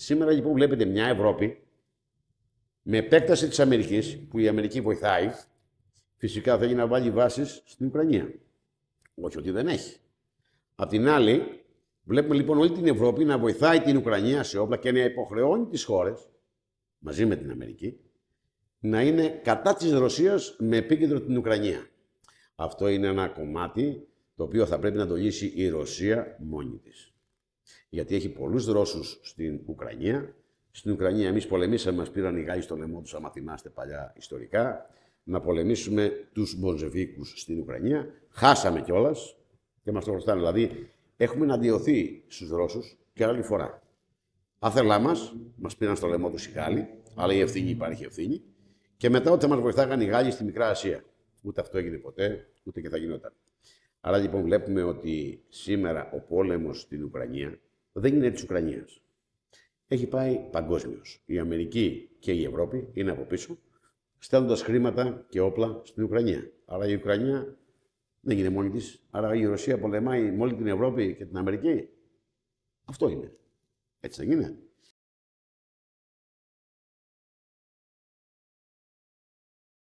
Σήμερα λοιπόν βλέπετε μια Ευρώπη με επέκταση της Αμερικής, που η Αμερική βοηθάει, φυσικά θέλει να βάλει βάσεις στην Ουκρανία. Όχι ότι δεν έχει. Απ' την άλλη, βλέπουμε λοιπόν όλη την Ευρώπη να βοηθάει την Ουκρανία σε όπλα και να υποχρεώνει τις χώρες, μαζί με την Αμερική, να είναι κατά της Ρωσίας με επίκεντρο την Ουκρανία. Αυτό είναι ένα κομμάτι το οποίο θα πρέπει να το λύσει η Ρωσία μόνη της γιατί έχει πολλούς Ρώσους στην Ουκρανία. Στην Ουκρανία εμείς πολεμήσαμε, μας πήραν οι Γάλλοι στο λαιμό τους άμα θυμάστε παλιά ιστορικά, να πολεμήσουμε τους Μπολζεβίκου στην Ουκρανία. Χάσαμε κιόλας και μας το χρωστάνε. Δηλαδή, έχουμε εναντιωθεί στους Ρώσους και άλλη φορά. Άθελά μας, μας πήραν στο λαιμό τους οι Γάλλοι, αλλά η ευθύνη υπάρχει ευθύνη. Και μετά ότι μα βοηθάγαν οι Γάλλοι στη Μικρά Ασία. Ούτε αυτό έγινε ποτέ, ούτε και θα γινόταν. Άρα λοιπόν βλέπουμε ότι σήμερα ο πόλεμος στην Ουκρανία δεν είναι της Ουκρανίας. Έχει πάει παγκόσμιος. Η Αμερική και η Ευρώπη είναι από πίσω, στέλνοντας χρήματα και όπλα στην Ουκρανία. Άρα η Ουκρανία δεν είναι μόνη της. Άρα η Ρωσία πολεμάει με την Ευρώπη και την Αμερική. Αυτό είναι. Έτσι δεν είναι.